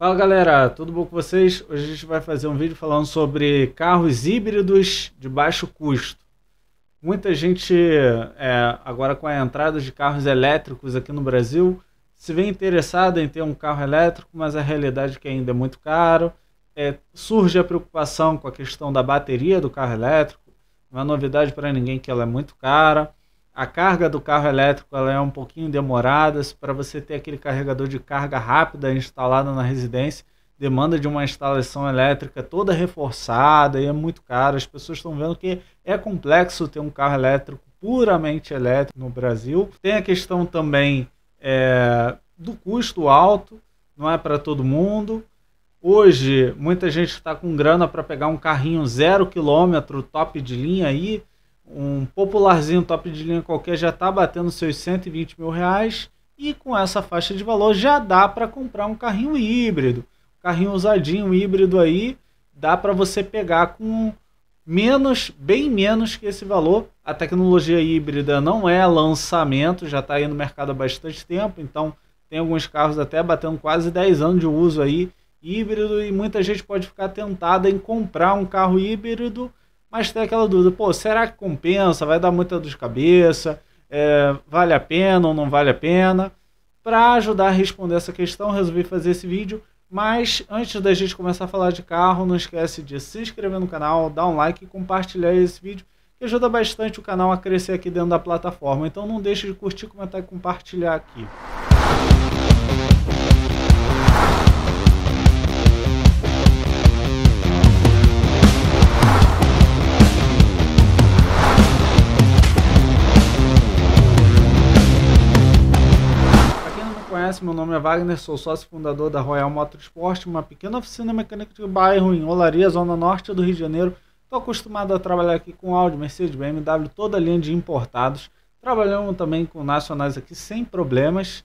Fala galera, tudo bom com vocês? Hoje a gente vai fazer um vídeo falando sobre carros híbridos de baixo custo. Muita gente, é, agora com a entrada de carros elétricos aqui no Brasil, se vê interessada em ter um carro elétrico, mas a realidade é que ainda é muito caro. É, surge a preocupação com a questão da bateria do carro elétrico, não é novidade para ninguém que ela é muito cara a carga do carro elétrico ela é um pouquinho demorada. Para você ter aquele carregador de carga rápida instalado na residência, demanda de uma instalação elétrica toda reforçada e é muito caro. As pessoas estão vendo que é complexo ter um carro elétrico puramente elétrico no Brasil. Tem a questão também é, do custo alto, não é para todo mundo. Hoje, muita gente está com grana para pegar um carrinho zero quilômetro, top de linha aí um popularzinho top de linha qualquer já está batendo seus 120 mil reais e com essa faixa de valor já dá para comprar um carrinho híbrido, um carrinho usadinho híbrido aí dá para você pegar com menos, bem menos que esse valor. A tecnologia híbrida não é lançamento, já está aí no mercado há bastante tempo, então tem alguns carros até batendo quase 10 anos de uso aí híbrido e muita gente pode ficar tentada em comprar um carro híbrido mas tem aquela dúvida, pô, será que compensa? Vai dar muita dor de cabeça? É, vale a pena ou não vale a pena? Para ajudar a responder essa questão, resolvi fazer esse vídeo. Mas antes da gente começar a falar de carro, não esquece de se inscrever no canal, dar um like e compartilhar esse vídeo, que ajuda bastante o canal a crescer aqui dentro da plataforma. Então não deixe de curtir, comentar e compartilhar aqui. conhece, meu nome é Wagner, sou sócio fundador da Royal Motorsport, uma pequena oficina mecânica de bairro em Olaria, zona norte do Rio de Janeiro. Estou acostumado a trabalhar aqui com Audi, Mercedes, BMW, toda a linha de importados. Trabalhamos também com nacionais aqui sem problemas.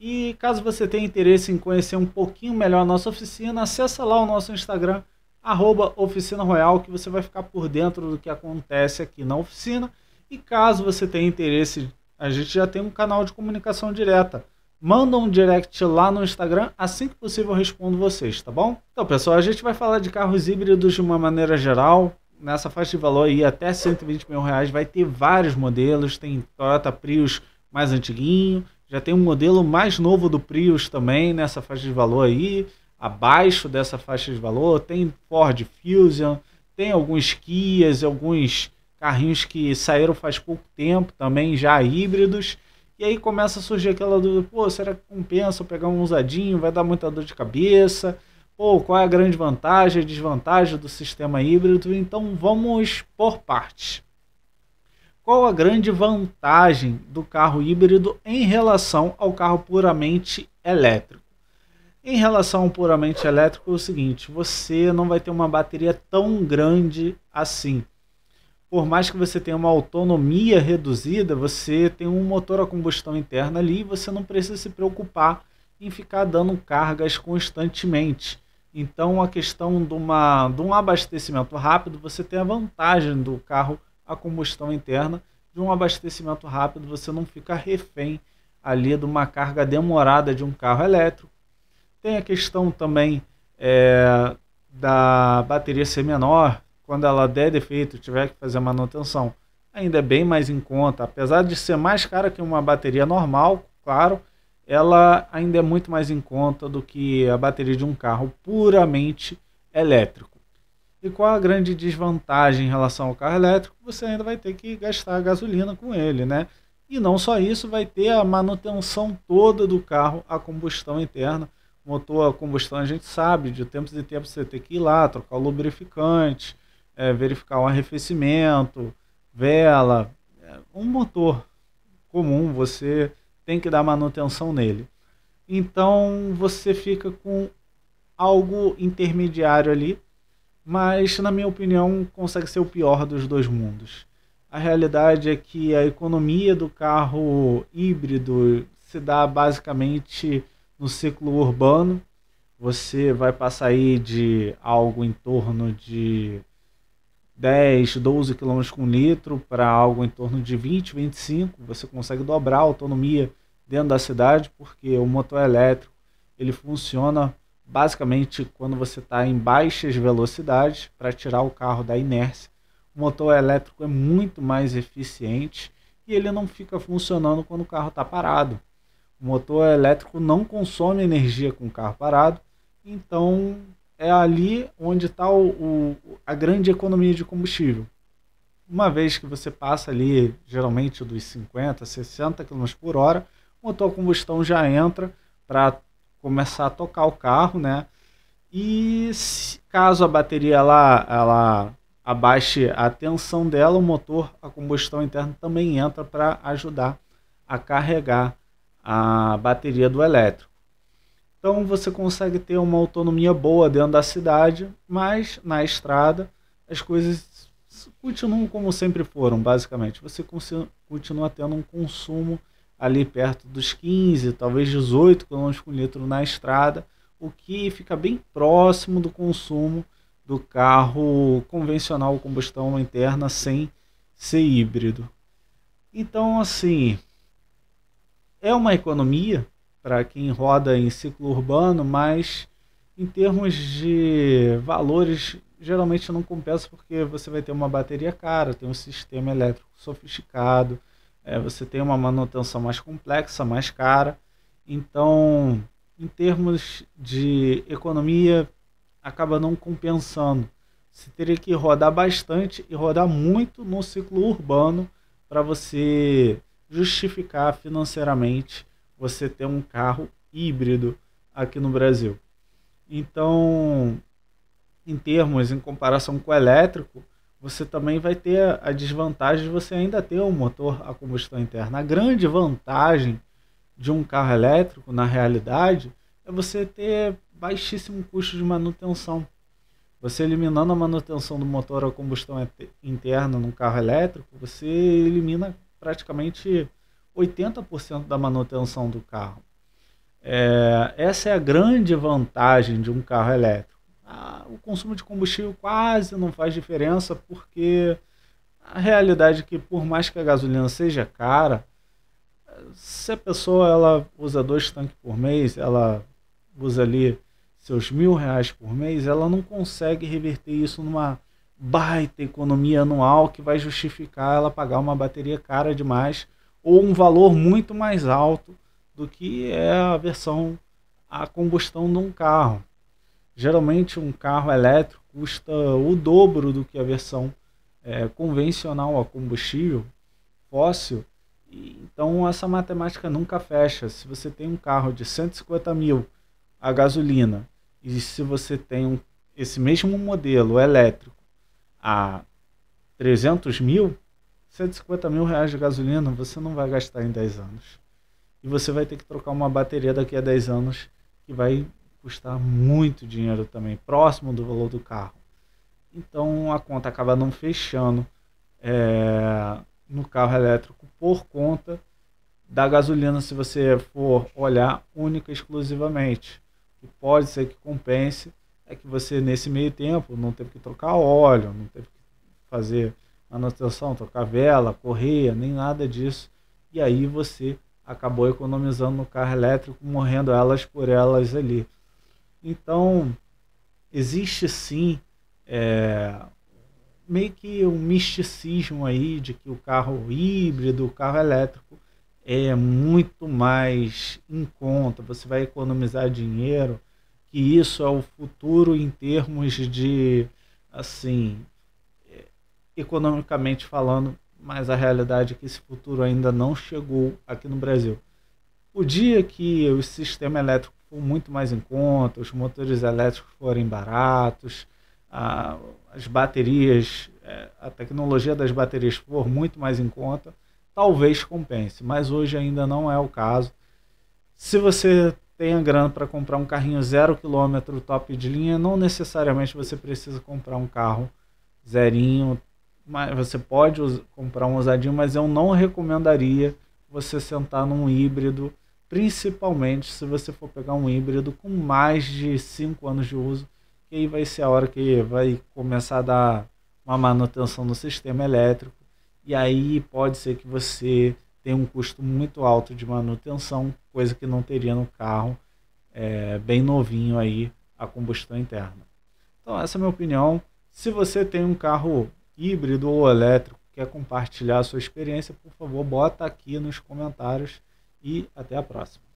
E caso você tenha interesse em conhecer um pouquinho melhor a nossa oficina, acessa lá o nosso Instagram, arroba Oficina Royal, que você vai ficar por dentro do que acontece aqui na oficina. E caso você tenha interesse, a gente já tem um canal de comunicação direta manda um direct lá no Instagram, assim que possível eu respondo vocês, tá bom? Então, pessoal, a gente vai falar de carros híbridos de uma maneira geral. Nessa faixa de valor aí, até 120 mil reais, vai ter vários modelos. Tem Toyota Prius mais antiguinho, já tem um modelo mais novo do Prius também nessa faixa de valor aí, abaixo dessa faixa de valor. Tem Ford Fusion, tem alguns Kias, alguns carrinhos que saíram faz pouco tempo também, já híbridos. E aí começa a surgir aquela dúvida, pô, será que compensa pegar um usadinho? Vai dar muita dor de cabeça? Pô, qual é a grande vantagem e desvantagem do sistema híbrido? Então vamos por partes. Qual a grande vantagem do carro híbrido em relação ao carro puramente elétrico? Em relação ao puramente elétrico é o seguinte, você não vai ter uma bateria tão grande assim por mais que você tenha uma autonomia reduzida, você tem um motor a combustão interna ali e você não precisa se preocupar em ficar dando cargas constantemente. Então, a questão de, uma, de um abastecimento rápido, você tem a vantagem do carro a combustão interna. De um abastecimento rápido, você não fica refém ali de uma carga demorada de um carro elétrico. Tem a questão também é, da bateria ser menor, quando ela der defeito, tiver que fazer manutenção, ainda é bem mais em conta. Apesar de ser mais cara que uma bateria normal, claro, ela ainda é muito mais em conta do que a bateria de um carro puramente elétrico. E qual a grande desvantagem em relação ao carro elétrico? Você ainda vai ter que gastar gasolina com ele, né? E não só isso, vai ter a manutenção toda do carro a combustão interna. Motor a combustão a gente sabe, de tempos em tempos você tem que ir lá, trocar o lubrificante, é, verificar um arrefecimento, vela, é, um motor comum, você tem que dar manutenção nele. Então você fica com algo intermediário ali, mas na minha opinião consegue ser o pior dos dois mundos. A realidade é que a economia do carro híbrido se dá basicamente no ciclo urbano. Você vai passar aí de algo em torno de 10, 12 km com litro para algo em torno de 20, 25, você consegue dobrar a autonomia dentro da cidade, porque o motor elétrico ele funciona basicamente quando você está em baixas velocidades para tirar o carro da inércia. O motor elétrico é muito mais eficiente e ele não fica funcionando quando o carro está parado. O motor elétrico não consome energia com o carro parado, então é ali onde está a grande economia de combustível. Uma vez que você passa ali, geralmente dos 50, 60 km por hora, o motor a combustão já entra para começar a tocar o carro, né? E se, caso a bateria ela, ela abaixe a tensão dela, o motor a combustão interna também entra para ajudar a carregar a bateria do elétrico. Então você consegue ter uma autonomia boa dentro da cidade, mas na estrada as coisas continuam como sempre foram, basicamente. Você continua tendo um consumo ali perto dos 15, talvez 18 km por litro na estrada, o que fica bem próximo do consumo do carro convencional combustão interna sem ser híbrido. Então, assim, é uma economia para quem roda em ciclo urbano, mas em termos de valores, geralmente não compensa porque você vai ter uma bateria cara, tem um sistema elétrico sofisticado, é, você tem uma manutenção mais complexa, mais cara. Então, em termos de economia, acaba não compensando. Você teria que rodar bastante e rodar muito no ciclo urbano para você justificar financeiramente você ter um carro híbrido aqui no Brasil. Então, em termos, em comparação com o elétrico, você também vai ter a desvantagem de você ainda ter um motor a combustão interna. A grande vantagem de um carro elétrico, na realidade, é você ter baixíssimo custo de manutenção. Você eliminando a manutenção do motor a combustão interna num carro elétrico, você elimina praticamente 80% da manutenção do carro. É, essa é a grande vantagem de um carro elétrico. Ah, o consumo de combustível quase não faz diferença, porque a realidade é que, por mais que a gasolina seja cara, se a pessoa ela usa dois tanques por mês, ela usa ali seus mil reais por mês, ela não consegue reverter isso numa baita economia anual que vai justificar ela pagar uma bateria cara demais ou um valor muito mais alto do que é a versão a combustão de um carro. Geralmente um carro elétrico custa o dobro do que a versão é, convencional a combustível fóssil. Então essa matemática nunca fecha. Se você tem um carro de 150 mil a gasolina e se você tem um, esse mesmo modelo elétrico a 300 mil, 150 mil reais de gasolina você não vai gastar em 10 anos. E você vai ter que trocar uma bateria daqui a 10 anos, que vai custar muito dinheiro também, próximo do valor do carro. Então a conta acaba não fechando é, no carro elétrico por conta da gasolina, se você for olhar única e exclusivamente. O que pode ser que compense é que você, nesse meio tempo, não teve que trocar óleo, não teve que fazer manutenção, trocar vela, correia, nem nada disso. E aí você acabou economizando no carro elétrico, morrendo elas por elas ali. Então, existe sim é, meio que um misticismo aí de que o carro híbrido, o carro elétrico é muito mais em conta, você vai economizar dinheiro, que isso é o futuro em termos de assim economicamente falando, mas a realidade é que esse futuro ainda não chegou aqui no Brasil. O dia que o sistema elétrico for muito mais em conta, os motores elétricos forem baratos, a, as baterias, é, a tecnologia das baterias for muito mais em conta, talvez compense, mas hoje ainda não é o caso. Se você tem a grana para comprar um carrinho zero quilômetro top de linha, não necessariamente você precisa comprar um carro zerinho mas você pode comprar um usadinho, mas eu não recomendaria você sentar num híbrido, principalmente se você for pegar um híbrido com mais de 5 anos de uso, que aí vai ser a hora que vai começar a dar uma manutenção no sistema elétrico, e aí pode ser que você tenha um custo muito alto de manutenção, coisa que não teria no carro é, bem novinho aí a combustão interna. Então essa é a minha opinião. Se você tem um carro híbrido ou elétrico, quer compartilhar a sua experiência, por favor, bota aqui nos comentários e até a próxima.